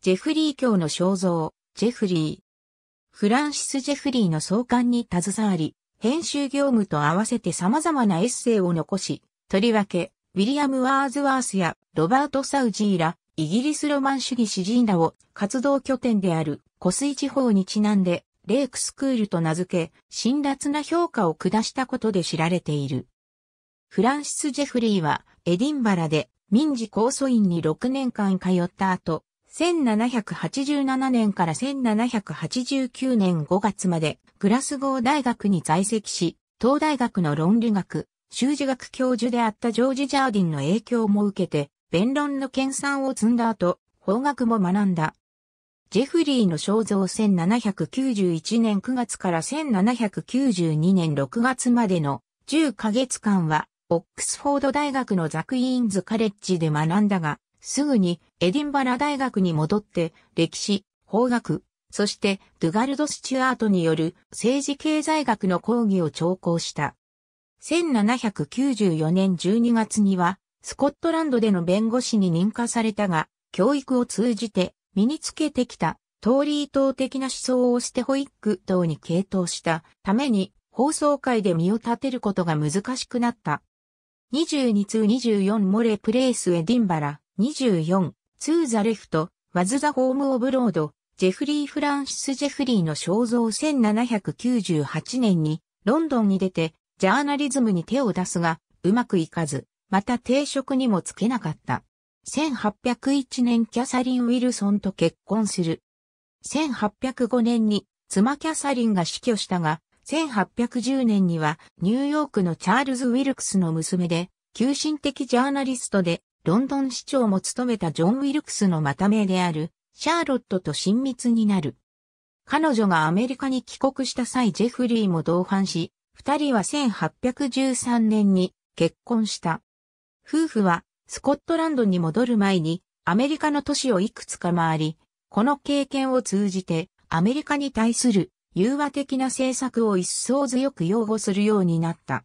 ジェフリー教の肖像、ジェフリー。フランシス・ジェフリーの創刊に携わり、編集業務と合わせて様々なエッセイを残し、とりわけ、ウィリアム・ワーズワースやロバート・サウジーら、イギリスロマン主義詩人らを活動拠点である湖水地方にちなんで、レイクスクールと名付け、辛辣な評価を下したことで知られている。フランシス・ジェフリーは、エディンバラで民事控訴院に6年間通った後、1787年から1789年5月までグラスゴー大学に在籍し、東大学の論理学、修辞学教授であったジョージ・ジャーディンの影響も受けて、弁論の研鑽を積んだ後、法学も学んだ。ジェフリーの肖像1791年9月から1792年6月までの10ヶ月間は、オックスフォード大学のザクイーンズカレッジで学んだが、すぐにエディンバラ大学に戻って歴史、法学、そしてドゥガルド・スチュアートによる政治経済学の講義を聴講した。1794年12月にはスコットランドでの弁護士に認可されたが、教育を通じて身につけてきたトーリー党的な思想をステホイック党に傾倒したために放送会で身を立てることが難しくなった。22通24モレプレイスエディンバラ24、ツーザレフト、ワズザホームオブロード、ジェフリー・フランシス・ジェフリーの肖像1798年にロンドンに出てジャーナリズムに手を出すがうまくいかず、また定職にもつけなかった。1801年キャサリン・ウィルソンと結婚する。1805年に妻キャサリンが死去したが、1810年にはニューヨークのチャールズ・ウィルクスの娘で、急進的ジャーナリストでロンドン市長も務めたジョン・ウィルクスのまた名である、シャーロットと親密になる。彼女がアメリカに帰国した際ジェフリーも同伴し、二人は1813年に結婚した。夫婦はスコットランドに戻る前にアメリカの都市をいくつか回り、この経験を通じてアメリカに対する融和的な政策を一層強く擁護するようになった。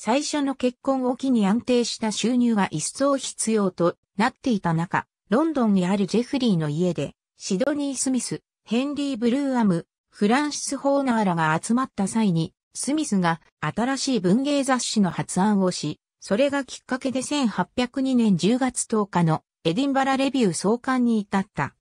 最初の結婚を機に安定した収入は一層必要となっていた中、ロンドンにあるジェフリーの家で、シドニー・スミス、ヘンリー・ブルーアム、フランシス・ホーナーらが集まった際に、スミスが新しい文芸雑誌の発案をし、それがきっかけで1802年10月10日のエディンバラレビュー創刊に至った。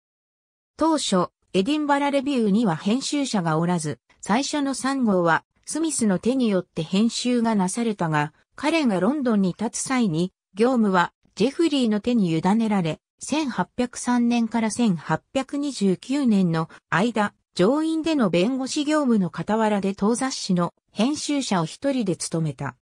当初、エディンバラレビューには編集者がおらず、最初の3号はスミスの手によって編集がなされたが、彼がロンドンに立つ際に、業務はジェフリーの手に委ねられ、1803年から1829年の間、上院での弁護士業務の傍らで当雑誌の編集者を一人で務めた。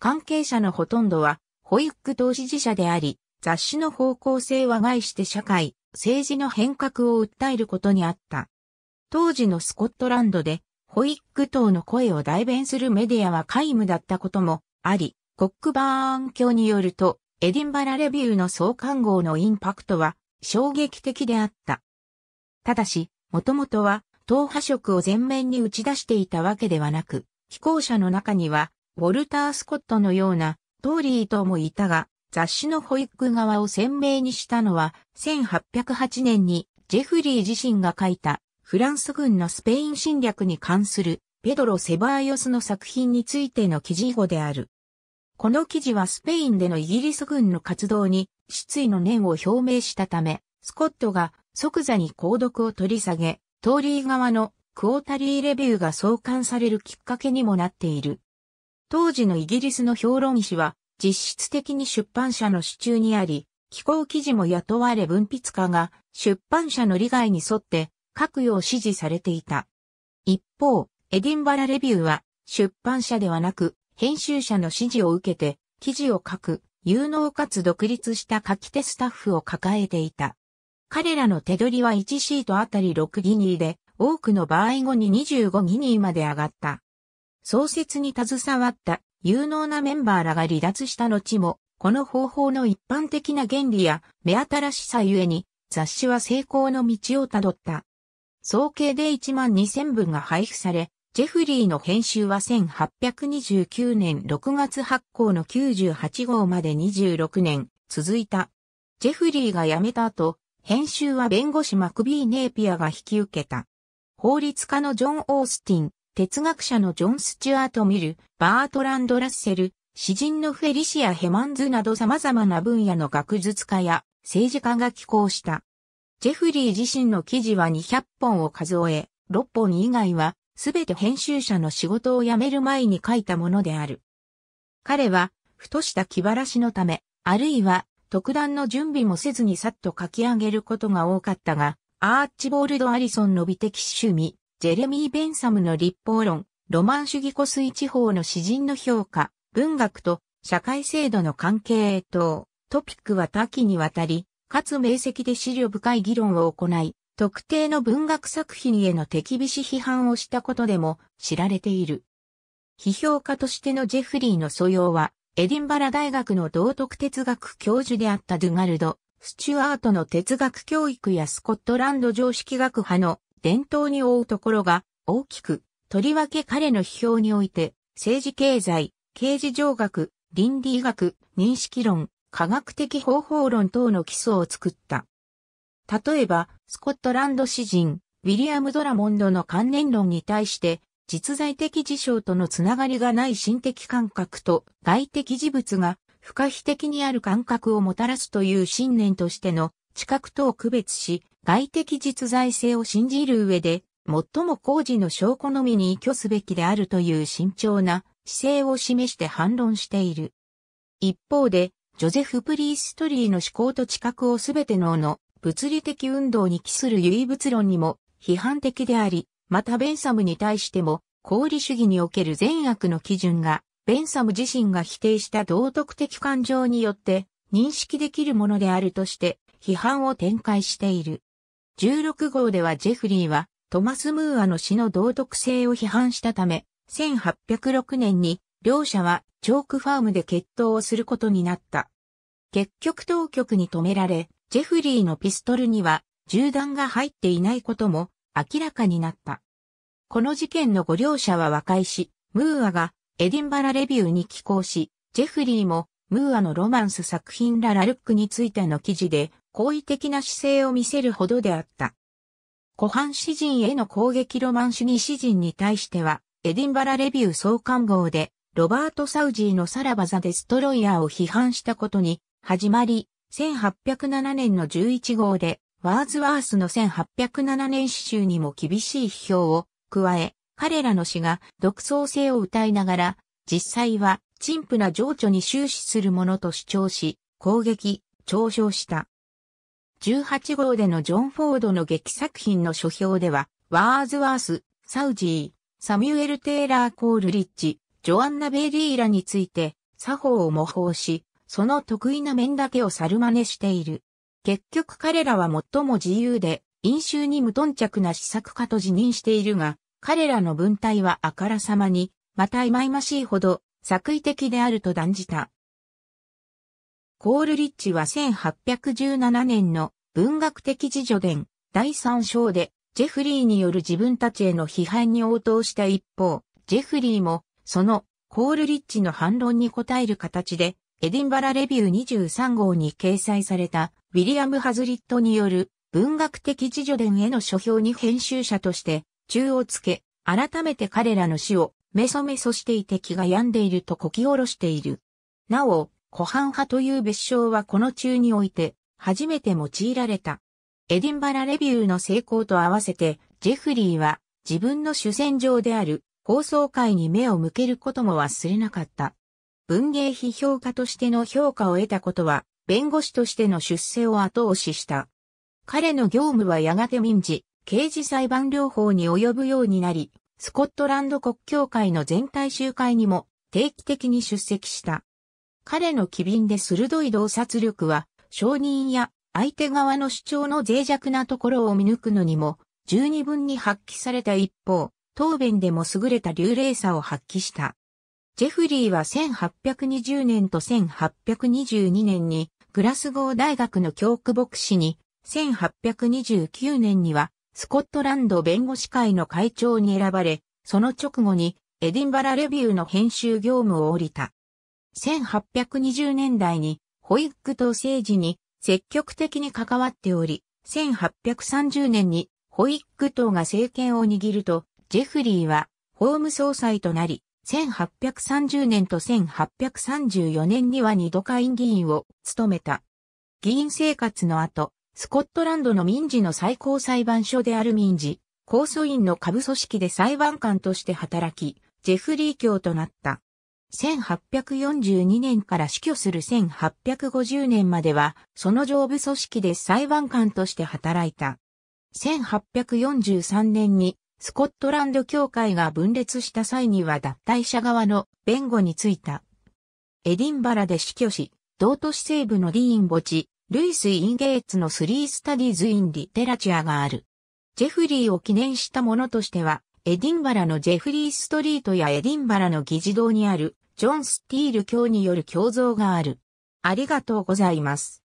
関係者のほとんどは、保育当投資事者であり、雑誌の方向性は害して社会、政治の変革を訴えることにあった。当時のスコットランドでホイック等の声を代弁するメディアは皆無だったこともあり、コックバーン教によると、エディンバラレビューの創刊号のインパクトは衝撃的であった。ただし、もともとは、党派色を前面に打ち出していたわけではなく、飛行者の中には、ウォルター・スコットのような、トーリーともいたが、雑誌の保育側を鮮明にしたのは、1808年に、ジェフリー自身が書いた、フランス軍のスペイン侵略に関するペドロ・セバーヨスの作品についての記事以後である。この記事はスペインでのイギリス軍の活動に失意の念を表明したため、スコットが即座に購読を取り下げ、トーリー側のクォータリーレビューが創刊されるきっかけにもなっている。当時のイギリスの評論誌は実質的に出版社の手中にあり、寄稿記事も雇われ文筆家が出版社の利害に沿って書くよう指示されていた。一方、エディンバラレビューは、出版社ではなく、編集者の指示を受けて、記事を書く、有能かつ独立した書き手スタッフを抱えていた。彼らの手取りは1シートあたり6ギニーで、多くの場合後に25ギニーまで上がった。創設に携わった有能なメンバーらが離脱した後も、この方法の一般的な原理や目新しさゆえに、雑誌は成功の道をたどった。総計で1万2000部が配布され、ジェフリーの編集は1829年6月発行の98号まで26年続いた。ジェフリーが辞めた後、編集は弁護士マクビー・ネーピアが引き受けた。法律家のジョン・オースティン、哲学者のジョン・スチュアート・ミル、バートランド・ラッセル、詩人のフェリシア・ヘマンズなど様々な分野の学術家や政治家が寄稿した。ジェフリー自身の記事は200本を数え、6本以外はすべて編集者の仕事を辞める前に書いたものである。彼は、ふとした気晴らしのため、あるいは特段の準備もせずにさっと書き上げることが多かったが、アーチボールド・アリソンの美的趣味、ジェレミー・ベンサムの立法論、ロマン主義湖水地方の詩人の評価、文学と社会制度の関係等、トピックは多岐にわたり、かつ明晰で資料深い議論を行い、特定の文学作品への手厳し批判をしたことでも知られている。批評家としてのジェフリーの素養は、エディンバラ大学の道徳哲学教授であったドゥガルド、スチュアートの哲学教育やスコットランド常識学派の伝統に覆うところが大きく、とりわけ彼の批評において、政治経済、刑事上学、倫理医学、認識論、科学的方法論等の基礎を作った。例えば、スコットランド詩人、ウィリアム・ドラモンドの関連論に対して、実在的事象とのつながりがない心的感覚と外的事物が不可避的にある感覚をもたらすという信念としての知覚とを区別し、外的実在性を信じる上で、最も工事の証拠のみに依拠すべきであるという慎重な姿勢を示して反論している。一方で、ジョゼフ・プリーストリーの思考と知覚をすべて脳の物理的運動に帰する唯物論にも批判的であり、またベンサムに対しても、功利主義における善悪の基準が、ベンサム自身が否定した道徳的感情によって認識できるものであるとして批判を展開している。16号ではジェフリーはトマス・ムーアの死の道徳性を批判したため、1806年に両者はチョークファームで決闘をすることになった。結局当局に止められ、ジェフリーのピストルには銃弾が入っていないことも明らかになった。この事件のご両者は和解し、ムーアがエディンバラレビューに寄稿し、ジェフリーもムーアのロマンス作品ララルックについての記事で好意的な姿勢を見せるほどであった。湖畔詩人への攻撃ロマン主義詩人に対しては、エディンバラレビュー創刊号でロバート・サウジーのサラバザ・デストロイヤーを批判したことに始まり、1807年の11号で、ワーズワースの1807年詩集にも厳しい批評を加え、彼らの詩が独創性を歌いながら、実際は陳腐な情緒に終始するものと主張し、攻撃、嘲笑した。18号でのジョン・フォードの劇作品の書評では、ワーズワース、サウジー、サミュエル・テイラー・コールリッチ、ジョアンナ・ベイリーラについて、作法を模倣し、その得意な面だけを猿真似している。結局彼らは最も自由で、飲酒に無頓着な施策家と自認しているが、彼らの文体はあからさまに、また忌々しいほど、作為的であると断じた。コールリッチは1817年の文学的自助伝第三章でジェフリーによる自分たちへの批判に応答した一方、ジェフリーもそのコールリッチの反論に応える形で、エディンバラレビュー23号に掲載されたウィリアム・ハズリットによる文学的自助伝への書評に編集者として中をつけ、改めて彼らの死をメソメソしていて気が病んでいるとこき下ろしている。なお、ハン派という別称はこの中において初めて用いられた。エディンバラレビューの成功と合わせて、ジェフリーは自分の主戦場である放送会に目を向けることも忘れなかった。文芸批評家としての評価を得たことは、弁護士としての出世を後押しした。彼の業務はやがて民事、刑事裁判療法に及ぶようになり、スコットランド国教会の全体集会にも定期的に出席した。彼の機敏で鋭い洞察力は、証人や相手側の主張の脆弱なところを見抜くのにも、十二分に発揮された一方、答弁でも優れた流麗さを発揮した。ジェフリーは1820年と1822年にグラスゴー大学の教区牧師に、1829年にはスコットランド弁護士会の会長に選ばれ、その直後にエディンバラレビューの編集業務を降りた。1820年代にホイッと政治に積極的に関わっており、1830年にホイッ党が政権を握ると、ジェフリーは法務総裁となり、1830年と1834年には二度会議員を務めた。議員生活の後、スコットランドの民事の最高裁判所である民事、控訴院の下部組織で裁判官として働き、ジェフリー教となった。1842年から死去する1850年までは、その上部組織で裁判官として働いた。1843年にスコットランド協会が分裂した際には脱退者側の弁護についた。エディンバラで死去し、同都市西部のディーン墓地、ルイス・イン・ゲイツのスリー・スタディズ・イン・リテラチアがある。ジェフリーを記念したものとしては、エディンバラのジェフリー・ストリートやエディンバラの議事堂にある、ジョン・スティール教による共像がある。ありがとうございます。